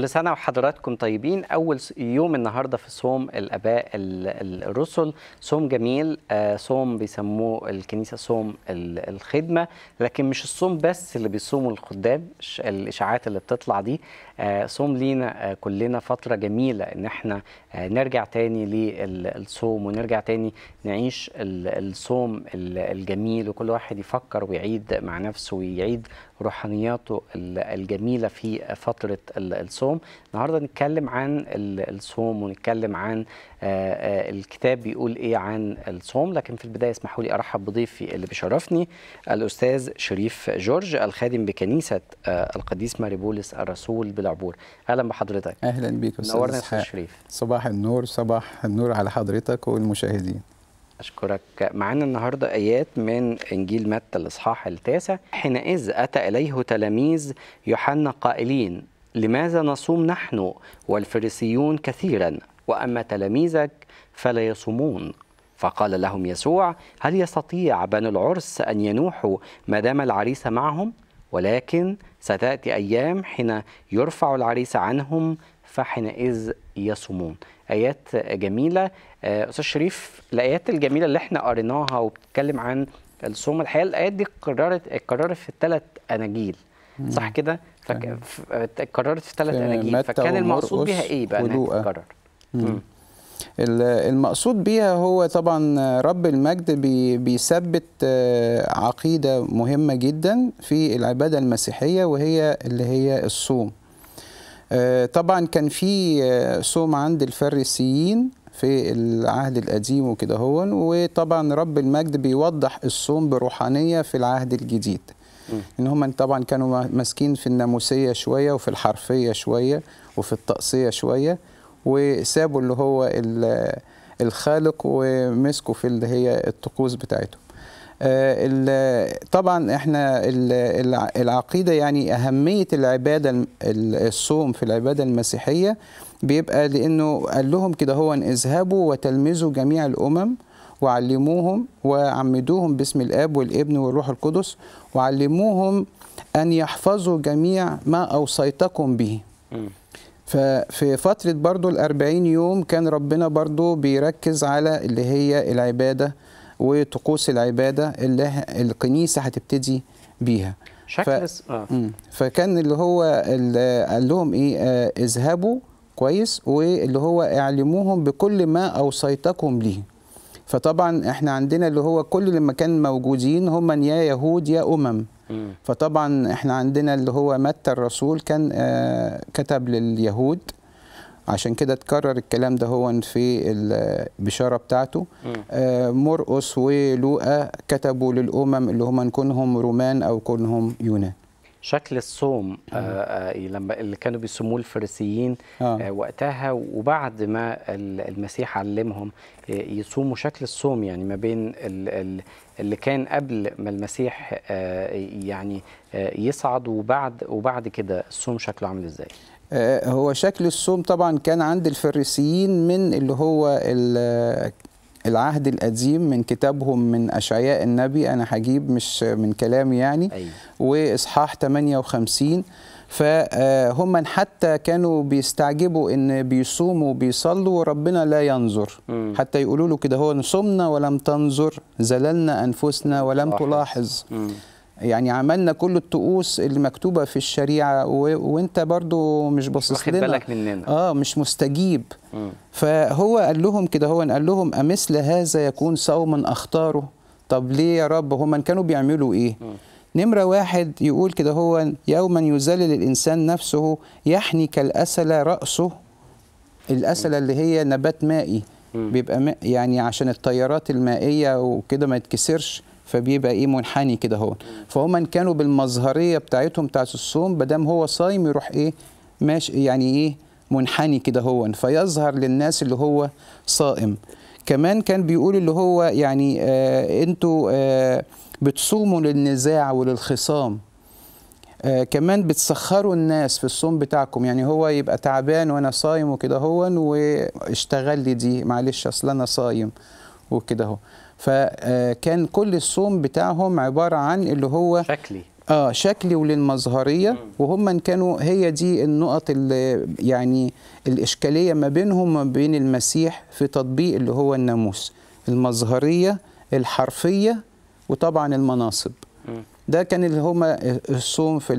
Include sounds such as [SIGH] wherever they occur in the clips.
كل سنة وحضراتكم طيبين أول يوم النهاردة في صوم الأباء الرسل صوم جميل آه، صوم بيسموه الكنيسة صوم الخدمة لكن مش الصوم بس اللي بيصوموا الخدام الإشاعات اللي بتطلع دي آه، صوم لينا آه، كلنا فتره جميله ان احنا آه، نرجع تاني للصوم ونرجع تاني نعيش الصوم الجميل وكل واحد يفكر ويعيد مع نفسه ويعيد روحانياته الجميله في فتره الصوم النهارده نتكلم عن الصوم ونتكلم عن الكتاب بيقول ايه عن الصوم لكن في البدايه اسمحوا لي ارحب بضيفي اللي بيشرفني الاستاذ شريف جورج الخادم بكنيسه القديس ماري بولس الرسول بلا العبور اهلا بحضرتك اهلا بيك استاذ نورنا في الشريف صباح النور صباح النور على حضرتك والمشاهدين أشكرك معانا النهاردة آيات من إنجيل متى الإصحاح التاسع حينئذ أتى إليه تلاميذ يوحنا قائلين لماذا نصوم نحن والفريسيون كثيرا وأما تلاميذك فلا يصومون فقال لهم يسوع هل يستطيع بنو العرس أن ينوحوا ما دام العريس معهم؟ ولكن ستأتي أيام حين يرفع العريس عنهم فحينئذ يصومون آيات جميلة آه، أستاذ شريف الآيات الجميلة اللي احنا قريناها وبتتكلم عن الصوم الحقيقة الآيات دي قررت اتكررت في الثلاث أناجيل صح كده؟ اتكررت في الثلاث أناجيل فكان المقصود بيها إيه بقى إنها تتكرر؟ المقصود بيها هو طبعا رب المجد بيثبت آه، عقيدة مهمة جدا في العبادة المسيحية وهي اللي هي الصوم آه، طبعا كان في آه، صوم عند الفريسيين في العهد القديم وكده هو وطبعا رب المجد بيوضح الصوم بروحانية في العهد الجديد ان هم طبعا كانوا ماسكين في الناموسية شوية وفي الحرفية شوية وفي الطقسيه شوية وسابوا اللي هو الخالق ومسكوا في اللي هي الطقوس بتاعتهم آه، طبعا احنا العقيده يعني اهميه العباده الصوم في العباده المسيحيه بيبقى لانه قال لهم كده هو ان اذهبوا وتلمذوا جميع الامم وعلموهم وعمدوهم باسم الاب والابن والروح القدس وعلموهم ان يحفظوا جميع ما اوصيتكم به ففي فترة برضو الأربعين يوم كان ربنا برضو بيركز على اللي هي العبادة وطقوس العبادة اللي الكنيسة هتبتدي بيها شكل ف... آه. فكان اللي هو اللي قال لهم ايه آه اذهبوا كويس واللي هو اعلموهم بكل ما اوصيتكم ليه فطبعا احنا عندنا اللي هو كل اللي كان موجودين هم يا يهود يا امم فطبعا احنا عندنا اللي هو متى الرسول كان آه، كتب لليهود عشان كده اتكرر الكلام ده هو في البشاره بتاعته آه، مرقس ولوقا كتبوا للامم اللي هم كونهم رومان او كونهم يونان شكل الصوم آه، آه. آه، إيه، لما اللي كانوا بيصوموه الفريسيين وقتها وبعد ما المسيح علمهم يصوموا شكل الصوم يعني ما بين اللي كان قبل ما المسيح يعني يصعد وبعد وبعد كده الصوم شكله عامل ازاي هو شكل الصوم طبعا كان عند الفريسيين من اللي هو العهد القديم من كتابهم من أشعياء النبي أنا هجيب مش من كلامي يعني أيوة. وإصحاح 58 فهم حتى كانوا بيستعجبوا ان بيصوموا وبيصلوا وربنا لا ينظر م. حتى يقولوا له كده هو صمنا ولم تنظر زللنا انفسنا ولم تلاحظ م. يعني عملنا كل الطقوس اللي مكتوبه في الشريعه و... وانت برضو مش باصص لنا بالك مننا اه مش مستجيب م. فهو قال لهم كده هو قال لهم امثل هذا يكون صوما اختاره طب ليه يا رب هم كانوا بيعملوا ايه م. نمرة واحد يقول كده هو يوما يذلل الإنسان نفسه يحني كالأسلة رأسه الأسلة اللي هي نبات مائي بيبقى يعني عشان التيارات المائية وكده ما يتكسرش فبيبقى ايه منحني كده هون فهم كانوا بالمظهريه بتاعتهم بتاعت الصوم ما دام هو صايم يروح ايه ماشي يعني ايه منحني كده هو فيظهر للناس اللي هو صائم كمان كان بيقول اللي هو يعني آه انتوا آه بتصوموا للنزاع وللخصام آه كمان بتسخروا الناس في الصوم بتاعكم يعني هو يبقى تعبان وانا صايم وكده هو واشتغل لي دي معلش اصل انا صايم وكده هو فكان كل الصوم بتاعهم عباره عن اللي هو شكلي اه شكلي وللمظهريه وهم كانوا هي دي النقط اللي يعني الاشكاليه ما بينهم وما بين المسيح في تطبيق اللي هو الناموس المظهريه الحرفيه وطبعا المناصب ده كان اللي هما الصوم في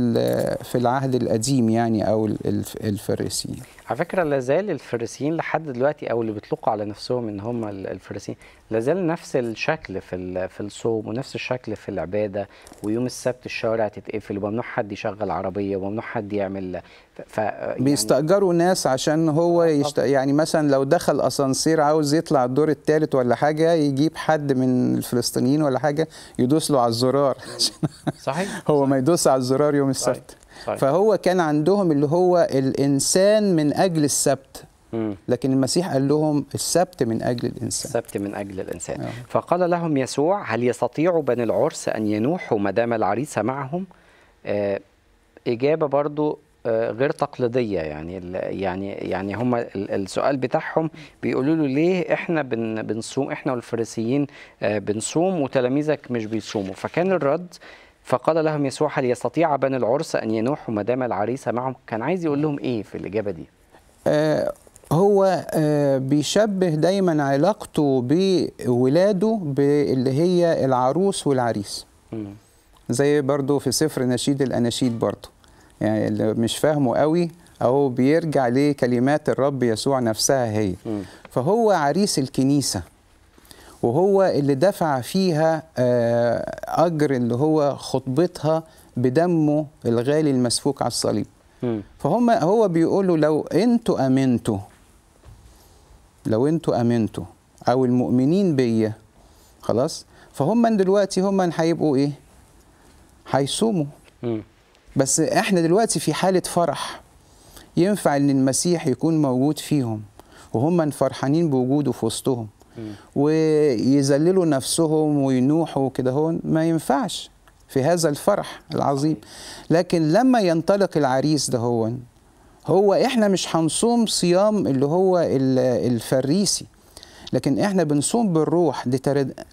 في العهد القديم يعني او الفريسيين على فكره لازال الفريسيين لحد دلوقتي او اللي بيطلقوا على نفسهم ان هم الفريسيين لازال نفس الشكل في في الصوم ونفس الشكل في العباده ويوم السبت الشوارع تتقفل وممنوع حد يشغل عربيه وممنوع حد يعمل ف يعني بيستاجروا ناس عشان هو آه، يشت... يعني مثلا لو دخل اسانسير عاوز يطلع الدور الثالث ولا حاجه يجيب حد من الفلسطينيين ولا حاجه يدوس له على الزرار [LAUGHS] صحيح هو ما يدوس على الزرار يوم السبت صحيح. فهو كان عندهم اللي هو الإنسان من أجل السبت لكن المسيح قال لهم السبت من أجل الإنسان السبت من أجل الإنسان آه. فقال لهم يسوع هل يستطيع بني العرس أن ينوحوا ما دام العريس معهم آه إجابة برضو آه غير تقليديه يعني يعني يعني هم السؤال بتاعهم بيقولوا له ليه احنا بن بنصوم احنا والفريسيين آه، بنصوم وتلاميذك مش بيصوموا فكان الرد فقال لهم يسوع هل يستطيع بني العرس أن ينوحوا ما دام العريسة معهم كان عايز يقول لهم إيه في الإجابة دي آه، هو آه، بيشبه دايما علاقته بولاده باللي هي العروس والعريس زي برضو في سفر نشيد الأناشيد برضو يعني اللي مش فاهمه قوي أو بيرجع لكلمات الرب يسوع نفسها هي فهو عريس الكنيسة وهو اللي دفع فيها آه، أجر اللي هو خطبتها بدمه الغالي المسفوك على الصليب فهم هو بيقولوا لو انتوا امنتوا لو انتوا امنتوا او المؤمنين بيا خلاص فهم دلوقتي هم هيبقوا ايه هيصوموا بس احنا دلوقتي في حاله فرح ينفع ان المسيح يكون موجود فيهم وهم فرحانين بوجوده في وسطهم ويذللوا نفسهم وينوحوا كده هون ما ينفعش في هذا الفرح العظيم لكن لما ينطلق العريس ده هون هو احنا مش هنصوم صيام اللي هو الفريسي لكن احنا بنصوم بالروح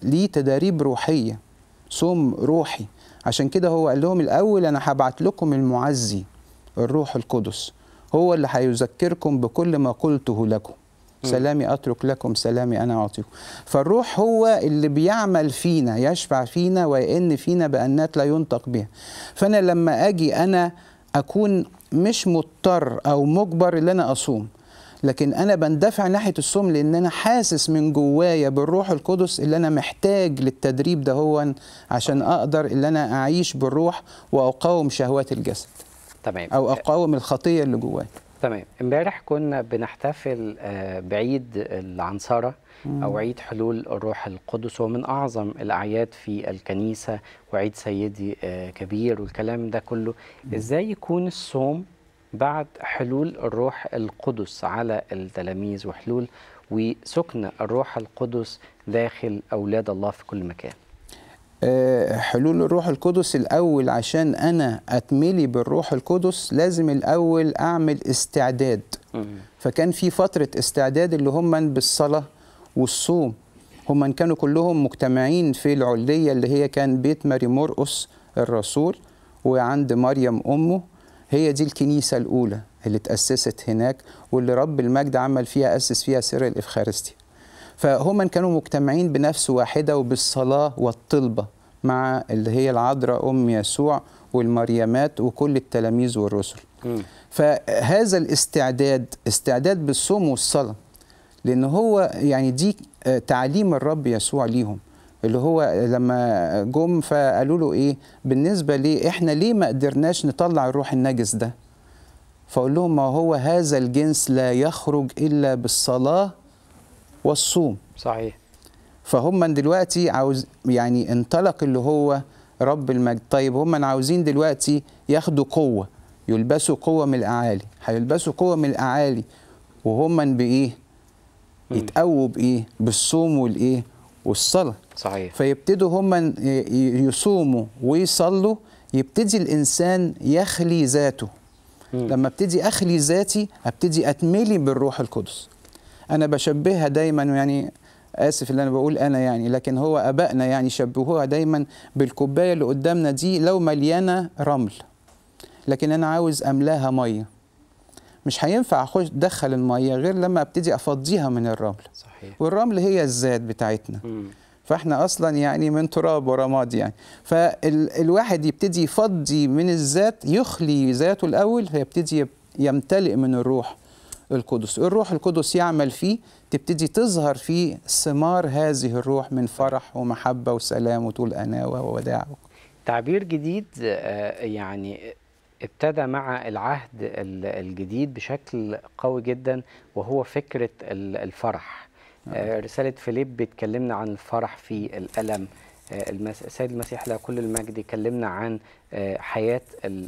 ليه تداريب روحيه صوم روحي عشان كده هو قال لهم الاول انا هبعت لكم المعزي الروح القدس هو اللي هيذكركم بكل ما قلته لكم سلامي أترك لكم سلامي أنا أعطيكم فالروح هو اللي بيعمل فينا يشفع فينا ويئن فينا بأنات لا ينطق بها فأنا لما أجي أنا أكون مش مضطر أو مجبر إن أنا أصوم لكن انا بندفع ناحيه الصوم لان انا حاسس من جوايا بالروح القدس اللي انا محتاج للتدريب ده هو عشان اقدر ان انا اعيش بالروح واقاوم شهوات الجسد تمام او اقاوم الخطيه اللي جوايا تمام امبارح كنا بنحتفل آه، بعيد العنصرة أو عيد حلول الروح القدس ومن أعظم الأعياد في الكنيسة وعيد سيدي آه، كبير والكلام ده كله إزاي يكون الصوم بعد حلول الروح القدس على التلاميذ وحلول وسكن الروح القدس داخل أولاد الله في كل مكان آه، حلول الروح القدس الأول عشان أنا أتملي بالروح القدس لازم الأول أعمل استعداد فكان في فترة استعداد اللي هم بالصلاة والصوم هم كانوا كلهم مجتمعين في العلية اللي هي كان بيت ماري مرقس الرسول وعند مريم أمه هي دي الكنيسة الأولى اللي تاسست هناك واللي رب المجد عمل فيها أسس فيها سر الإفخارستي فهم كانوا مجتمعين بنفس واحدة وبالصلاة والطلبة مع اللي هي العذراء أم يسوع والمريمات وكل التلاميذ والرسل م. فهذا الاستعداد استعداد بالصوم والصلاة لأن هو يعني دي آه، تعليم الرب يسوع ليهم اللي هو لما جم فقالوا له ايه بالنسبه ليه احنا ليه ما قدرناش نطلع الروح النجس ده فاقول لهم ما هو هذا الجنس لا يخرج الا بالصلاه والصوم صحيح فهم دلوقتي عاوز يعني انطلق اللي هو رب المجد طيب هم عاوزين دلوقتي ياخدوا قوة يلبسوا قوة من الأعالي هيلبسوا قوة من الأعالي وهم بإيه يتقووا بإيه بالصوم والإيه والصلاة صحيح فيبتدوا هم يصوموا ويصلوا يبتدي الإنسان يخلي ذاته مم. لما ابتدي أخلي ذاتي ابتدي أتملي بالروح القدس انا بشبهها دايما يعني اسف اللي انا بقول انا يعني لكن هو ابائنا يعني شبهوها دايما بالكوبايه اللي قدامنا دي لو مليانه رمل لكن انا عاوز املاها ميه مش هينفع اخش ادخل الميه غير لما ابتدي افضيها من الرمل صحيح. والرمل هي الذات بتاعتنا م. فاحنا اصلا يعني من تراب ورماد يعني فالواحد يبتدي يفضي من الذات يخلي ذاته الاول فيبتدي يمتلئ من الروح القدس الروح القدس يعمل فيه تبتدي تظهر فيه ثمار هذه الروح من فرح ومحبة وسلام وطول أناوة ووداع تعبير جديد آه، يعني ابتدى مع العهد الجديد بشكل قوي جدا وهو فكرة الفرح آه، آه. رسالة فيليب بتكلمنا عن الفرح في الألم السيد المسيح له كل المجد يكلمنا عن حياة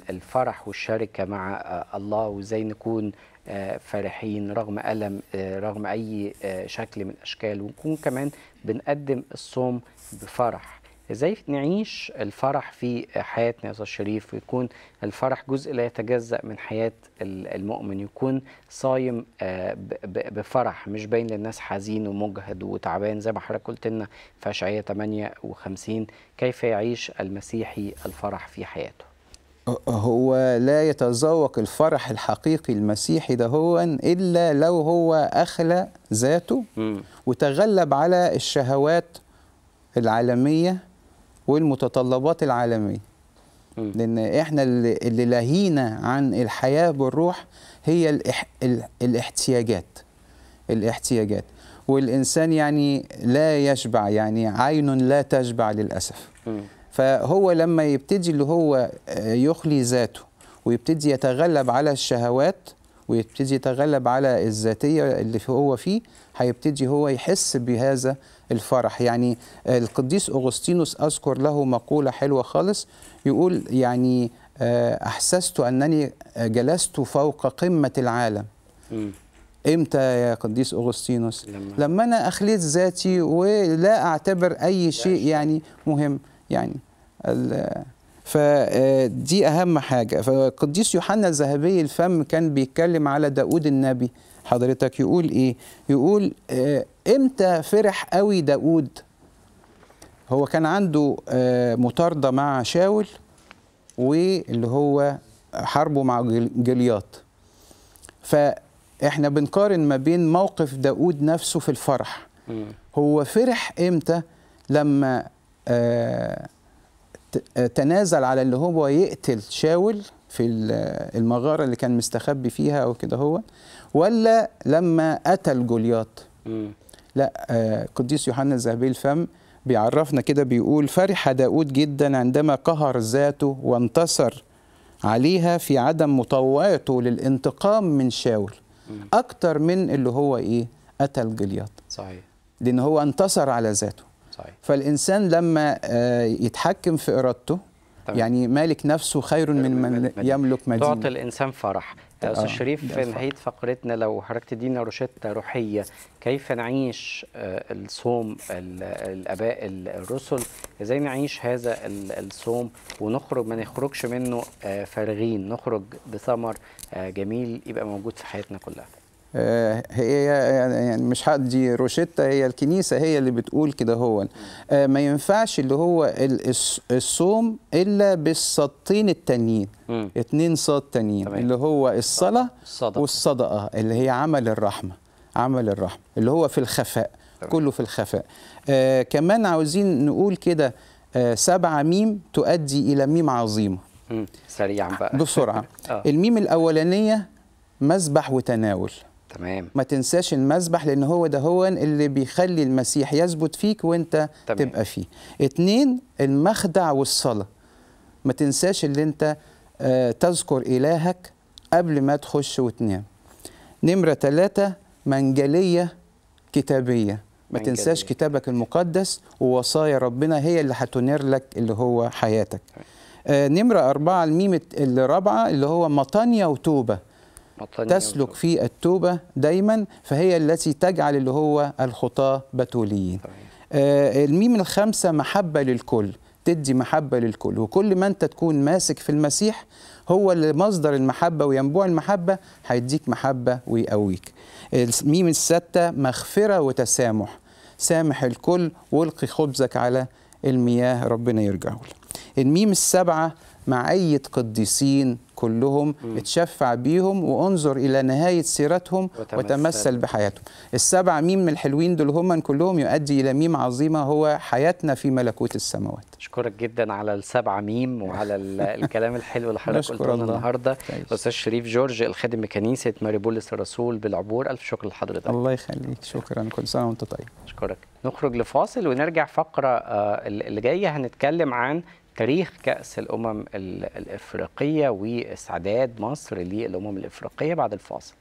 الفرح والشركة مع الله وازاي نكون فرحين رغم ألم رغم أي شكل من أشكال ونكون كمان بنقدم الصوم بفرح ازاي نعيش الفرح في حياتنا يا استاذ شريف ويكون الفرح جزء لا يتجزا من حياه المؤمن يكون صايم آه، بفرح مش باين للناس حزين ومجهد وتعبان زي ما حضرتك قلت لنا في اشعياء 58 كيف يعيش المسيحي الفرح في حياته هو لا يتذوق الفرح الحقيقي المسيحي هو إلا لو هو أخلى ذاته وتغلب على الشهوات العالمية والمتطلبات العالمية لأن إحنا اللي لهينا عن الحياة بالروح هي الاحتياجات الاحتياجات والإنسان يعني لا يشبع يعني عين لا تشبع للأسف فهو لما يبتدي اللي هو آه، يخلي ذاته ويبتدي يتغلب على الشهوات ويبتدي يتغلب على الذاتية اللي هو فيه هيبتدي هو يحس بهذا الفرح يعني آه، القديس أغسطينوس أذكر له مقولة حلوة خالص يقول يعني آه، أحسست أنني جلست فوق قمة العالم م. امتى يا قديس اغسطينوس لما, لما انا اخليت ذاتي ولا اعتبر اي شيء يعني مهم يعني فدي آه، أهم حاجة فالقديس يوحنا الذهبي الفم كان بيتكلم على داود النبي حضرتك يقول إيه؟ يقول آه، إمتى فرح قوي داود هو كان عنده آه، مطاردة مع شاول واللي هو حربه مع جلياط فإحنا بنقارن ما بين موقف داود نفسه في الفرح هو فرح إمتى لما آه، آه، تنازل على اللي هو يقتل شاول في آه، المغاره اللي كان مستخبي فيها او كده هو ولا لما قتل جولياط لا قديس يوحنا الذهبي الفم بيعرفنا كده بيقول فرح داود جدا عندما قهر ذاته وانتصر عليها في عدم مطوعته للانتقام من شاول اكتر من اللي هو ايه قتل جلياط صحيح لان هو انتصر على ذاته صحيح. فالإنسان لما آه، يتحكم في إرادته طبعا. يعني مالك نفسه خير من من يملك مدينة تعطي الإنسان فرح آه، أستاذ آه، شريف في نهاية فقرتنا لو حضرتك تدينا روشتة روحية كيف نعيش الصوم الآباء الرسل إزاي نعيش هذا الصوم ونخرج ما نخرجش منه فارغين نخرج بثمر جميل يبقى موجود في حياتنا كلها آه، هي يعني, يعني مش دي روشيتا هي الكنيسه هي اللي بتقول كده هو آه، ما ينفعش اللي هو الصوم الا بالسطين التانيين اتنين صاد تانيين اللي هو الصلاه والصدقه اللي هي عمل الرحمه عمل الرحمه اللي هو في الخفاء كله في الخفاء آه كمان عاوزين نقول كده آه سبعة ميم تؤدي إلى ميم عظيمة سريعا بقى بسرعة [LAUGHS] آه. الميم الأولانية مذبح وتناول تمام ما تنساش المذبح لان هو ده هو اللي بيخلي المسيح يثبت فيك وانت تمام. تبقى فيه اتنين المخدع والصلاه ما تنساش اللي انت آه، تذكر الهك قبل ما تخش وتنام نمره ثلاثة منجليه كتابيه ما تنساش كتابك المقدس ووصايا ربنا هي اللي هتنير لك اللي هو حياتك آه نمرة أربعة الميم الرابعة اللي هو مطانية وتوبة تسلك في التوبة دايما فهي التي تجعل اللي هو الخطاة بتوليين آه الميم الخامسة محبة للكل تدي محبة للكل وكل ما أنت تكون ماسك في المسيح هو اللي مصدر المحبة وينبوع المحبة هيديك محبة ويقويك الميم الستة مغفرة وتسامح سامح الكل والقي خبزك على المياه ربنا يرجعه الميم السبعة مع أي قديسين كلهم م. اتشفع بيهم وانظر إلى نهاية سيرتهم وتمثل, وتمثل بحياتهم السبع ميم الحلوين دول هم كلهم يؤدي إلى ميم عظيمة هو حياتنا في ملكوت السماوات أشكرك جدا على السبع ميم وعلى [LAUGHS] الكلام الحلو اللي حضرتك قلته النهاردة أستاذ شريف جورج الخادم كنيسة ماري بولس الرسول بالعبور ألف شكر لحضرتك الله يخليك شكرا كل سنة وأنت طيب أشكرك نخرج لفاصل ونرجع فقرة آه، اللي جاية هنتكلم عن تاريخ كأس الأمم الإفريقية واستعداد مصر للأمم الإفريقية بعد الفاصل